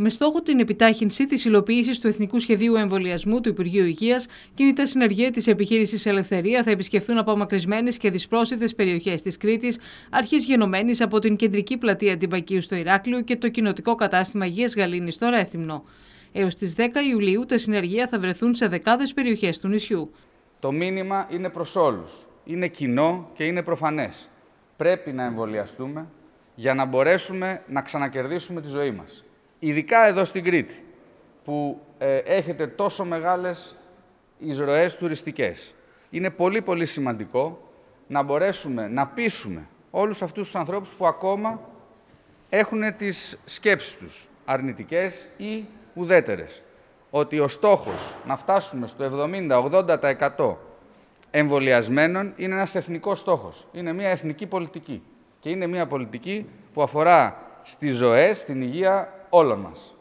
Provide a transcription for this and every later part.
Με στόχο την επιτάχυνση της υλοποίησης του Εθνικού Σχεδίου Εμβολιασμού του Υπουργείου Υγείας, κινητά συνεργεία της επιχείρησης Ελευθερία θα επισκεφθούν απομακρυσμένες και δυσπρόσιτες περιοχές της Κρήτης, αρχής γενομένης από την κεντρική πλατεία Αντιμπακίου στο Ηράκλειο και το κοινοτικό κατάστημα Υγεία Γαλήνης στο Ρέθυμνο. Έως τις 10 Ιουλίου, τα συνεργεία θα βρεθούν σε δεκάδες περιοχές του νησιού. Το μήνυμα είναι προς όλους. Είναι κοινό και είναι προφανές. Πρέπει να εμβολιαστούμε για να μπορέσουμε να ξανακερδίσουμε τη ζωή μας. Ειδικά εδώ στην Κρήτη, που ε, έχετε τόσο μεγάλες εισρωές τουριστικές. Είναι πολύ πολύ σημαντικό να μπορέσουμε να πείσουμε όλους αυτούς τους ανθρώπους που ακόμα έχουν τις σκέψεις τους αρνητικές ή ουδέτερες. Ότι ο στόχος να φτάσουμε στο 70-80% εμβολιασμένων είναι ένας εθνικός στόχος. Είναι μια εθνική πολιτική. Και είναι μια πολιτική που αφορά στις ζωές, στην υγεία όλων μας.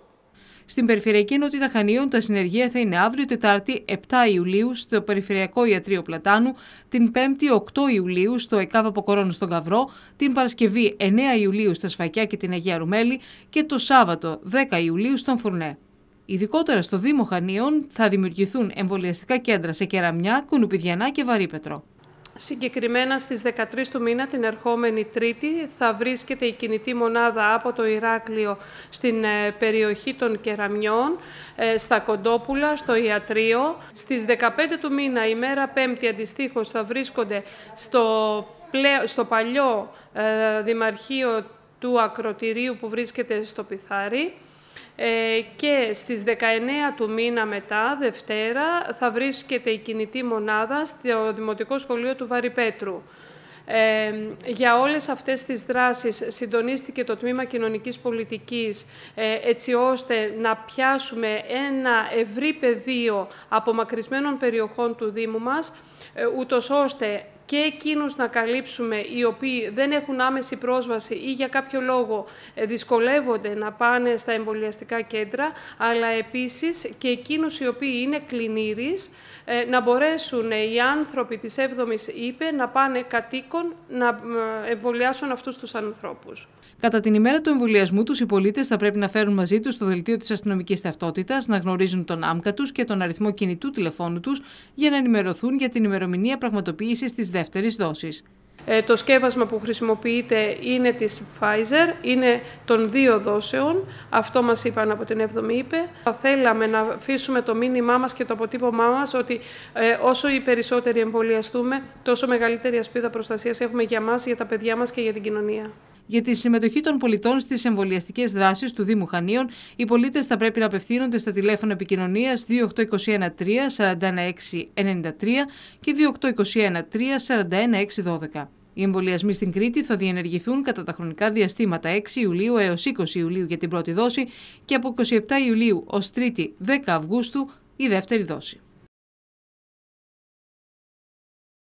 Στην Περιφερειακή Ενότητα Χανίων, τα συνεργεία θα είναι αύριο Τετάρτη 7 Ιουλίου στο Περιφερειακό Ιατρείο Πλατάνου, την 5η 8 Ιουλίου στο ΕΚΑΒ Αποκορώνου στον Καβρό, την Παρασκευή 9 Ιουλίου στα Σφακιά και την Αγία Ρουμέλη και το Σάββατο 10 Ιουλίου στον Φουρνέ. Ειδικότερα στο Δήμο Χανίων θα δημιουργηθούν εμβολιαστικά κέντρα σε Κεραμιά, Κουνουπιδιανά και Βαρύπετρο. Συγκεκριμένα στις 13 του μήνα, την ερχόμενη Τρίτη, θα βρίσκεται η κινητή μονάδα από το Ηράκλειο στην ε, περιοχή των Κεραμιών, ε, στα Κοντόπουλα, στο Ιατρείο. Στις 15 του μήνα, ημέρα Πέμπτη, αντιστοίχως, θα βρίσκονται στο, στο παλιό ε, Δημαρχείο του Ακροτηρίου που βρίσκεται στο Πιθάρι. Ε, και στις 19 του μήνα μετά, Δευτέρα, θα βρίσκεται η κινητή μονάδα στο Δημοτικό Σχολείο του Βαρυπέτρου. Ε, για όλες αυτές τις δράσεις συντονίστηκε το Τμήμα Κοινωνικής Πολιτικής ε, έτσι ώστε να πιάσουμε ένα ευρύ πεδίο απομακρυσμένων περιοχών του Δήμου μας ε, ούτως ώστε και εκείνους να καλύψουμε οι οποίοι δεν έχουν άμεση πρόσβαση ή για κάποιο λόγο ε, δυσκολεύονται να πάνε στα εμβολιαστικά κέντρα, αλλά επίσης και εκείνους οι οποίοι είναι κλινήρεις, ε, να μπορέσουν ε, οι άνθρωποι της 7ης ΥΠΕ να πάνε κατοίκον να εμβολιάσουν αυτούς τους ανθρώπους. Κατά την ημέρα του εμβολιασμού τους, οι πολίτες θα πρέπει να φέρουν μαζί τους το δελτίο της αστυνομικής ταυτότητας, να γνωρίζουν τον άμκα τους και τον αριθμό κινητού τηλεφώνου τους για να ενημερωθούν για την ημερομηνία πραγματοποίησης της ε, το σκεύασμα που χρησιμοποιείται είναι της Pfizer, είναι των δύο δόσεων. Αυτό μας είπαν από την 7η ΥΠΕ. Θα θέλαμε να αφήσουμε το μήνυμά μας και το αποτύπωμά μας ότι ε, όσο οι περισσότεροι εμβολιαστούμε, τόσο μεγαλύτερη ασπίδα προστασίας έχουμε για μας, για τα παιδιά μας και για την κοινωνία. Για τη συμμετοχή των πολιτών στις εμβολιαστικές δράσεις του Δήμου Χανίων, οι πολίτες θα πρέπει να απευθύνονται στα τηλέφωνα επικοινωνίας 2821-3-4693 και 2821-3-41612. Οι εμβολιασμοί στην Κρήτη θα διενεργηθούν κατά τα χρονικά διαστήματα 6 Ιουλίου έως 20 Ιουλίου για την πρώτη δόση και από 27 Ιουλίου ως 3η 10 Αυγούστου η δεύτερη δόση.